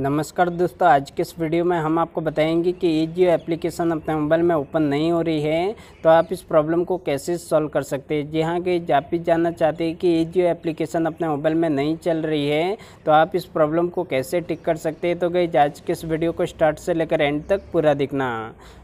नमस्कार दोस्तों आज के इस वीडियो में हम आपको बताएंगे कि ये जियो एप्लीकेशन अपने मोबाइल में ओपन नहीं हो रही है तो आप इस प्रॉब्लम को कैसे सॉल्व कर सकते हैं जी हाँ कि आप ही जानना चाहते हैं कि ये जियो एप्लीकेशन अपने मोबाइल में नहीं चल रही है तो आप इस प्रॉब्लम को कैसे टिक कर सकते हैं तो गई आज के इस वीडियो को स्टार्ट से लेकर एंड तक पूरा दिखना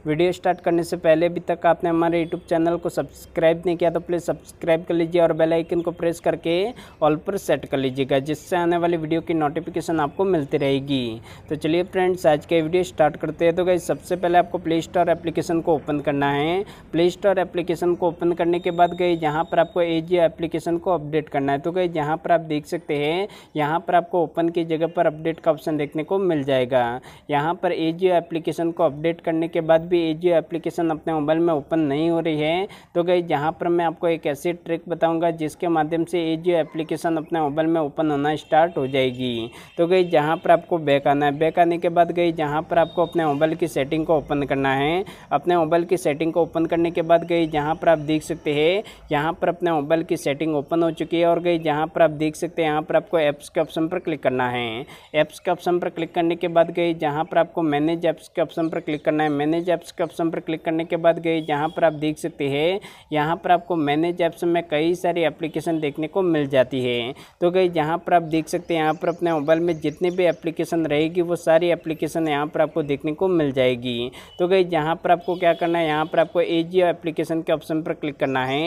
वीडियो स्टार्ट करने से पहले अभी तक आपने हमारे यूट्यूब चैनल को सब्सक्राइब नहीं किया तो प्लीज़ सब्सक्राइब कर लीजिए और बेलाइकन को प्रेस करके ऑल पर सेट कर लीजिएगा जिससे आने वाली वीडियो की नोटिफिकेशन आपको मिलती रहेगी होगी तो चलिए फ्रेंड्स आज का वीडियो स्टार्ट करते हैं तो गई सबसे पहले आपको प्ले स्टोर एप्लीकेशन को ओपन करना है प्ले स्टोर एप्लीकेशन को ओपन करने के बाद गई जहाँ पर आपको ए जी एप्लीकेशन को अपडेट करना है तो गई जहाँ पर आप देख सकते हैं यहाँ पर आपको ओपन की जगह पर अपडेट का ऑप्शन देखने को मिल जाएगा यहाँ पर ए जी एप्लीकेशन को अपडेट करने के बाद भी ए जी एप्लीकेशन अपने मोबाइल में ओपन नहीं हो रही है तो गई जहाँ पर मैं आपको एक ऐसी ट्रिक बताऊँगा जिसके माध्यम से ए जी एप्लीकेशन अपने मोबाइल में ओपन होना स्टार्ट हो जाएगी तो गई जहाँ पर आपको बैक आना है बैक आने के बाद गई जहाँ पर आपको अपने मोबाइल की सेटिंग को ओपन करना है अपने मोबाइल की सेटिंग को ओपन करने के बाद गई जहाँ पर आप देख सकते हैं यहाँ पर अपने मोबाइल की सेटिंग ओपन हो चुकी है और गई जहाँ पर आप देख सकते हैं यहाँ पर आपको ऐप्स के ऑप्शन पर क्लिक करना है ऐप्स के ऑप्शन पर क्लिक करने के बाद गई जहाँ पर आपको मैनेज ऐप्स के ऑप्शन पर क्लिक करना है मैनेज ऐप्स के ऑप्शन पर क्लिक करने के बाद गई जहाँ पर आप देख सकते हैं यहाँ पर आपको मैनेज ऐप्स में कई सारी एप्लीकेशन देखने को मिल जाती है तो गई जहाँ पर आप देख सकते हैं यहाँ पर अपने मोबाइल में जितने भी एप्लीकेशन एप्लीकेशन रहेगी वो सारी एप्लीकेशन यहाँ पर आपको देखने को मिल जाएगी तो गई यहाँ पर आपको क्या करना है यहाँ पर आपको ए जी एप्लीकेशन के ऑप्शन पर क्लिक करना है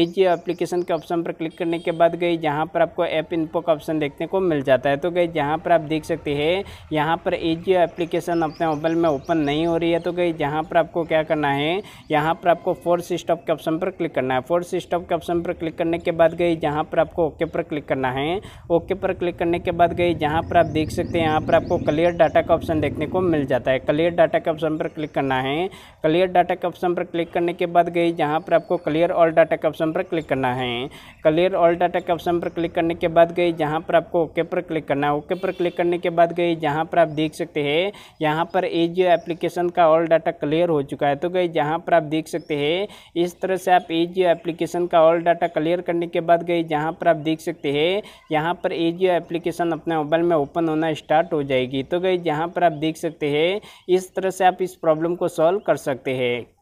ए जी एप्लीकेशन के ऑप्शन पर क्लिक करने के बाद गई जहाँ पर आपको ऐप इनपो का ऑप्शन देखने को मिल जाता है तो गई जहाँ पर आप देख सकते हैं यहाँ पर ए जी एप्लीकेशन अपने मोबाइल में ओपन नहीं हो रही है तो गई जहाँ पर आपको क्या करना है यहाँ पर आपको फोर्स स्टॉप के ऑप्शन पर क्लिक करना है फोर्स स्टॉप के ऑप्शन पर क्लिक करने के बाद गई जहाँ पर आपको ओके पर क्लिक करना है ओके पर क्लिक करने के बाद गई जहाँ पर आप देख सकते हैं यहाँ पर पर आपको क्लियर डाटा का ऑप्शन देखने को मिल जाता है क्लियर डाटा के ऑप्शन पर क्लिक करना है क्लियर डाटा के ऑप्शन पर क्लिक करने के बाद गई जहाँ पर आपको क्लियर ऑल डाटा के ऑप्शन पर क्लिक करना है क्लियर ऑल डाटा के ऑप्शन पर क्लिक करने के बाद गई जहाँ पर आपको ओके पर क्लिक करना है ओके पर क्लिक करने के बाद गई जहाँ पर आप देख सकते हैं यहाँ पर एज एप्लीकेशन का ऑल डाटा क्लियर हो चुका है तो गई जहाँ पर आप देख सकते हैं इस तरह से आप एज एप्लीकेशन का ऑल डाटा क्लियर करने के बाद गई जहाँ पर आप देख सकते हैं यहाँ पर एज एप्लीकेशन अपने मोबाइल में ओपन होना स्टार्ट हो जाएगी तो गई यहाँ पर आप देख सकते हैं इस तरह से आप इस प्रॉब्लम को सॉल्व कर सकते हैं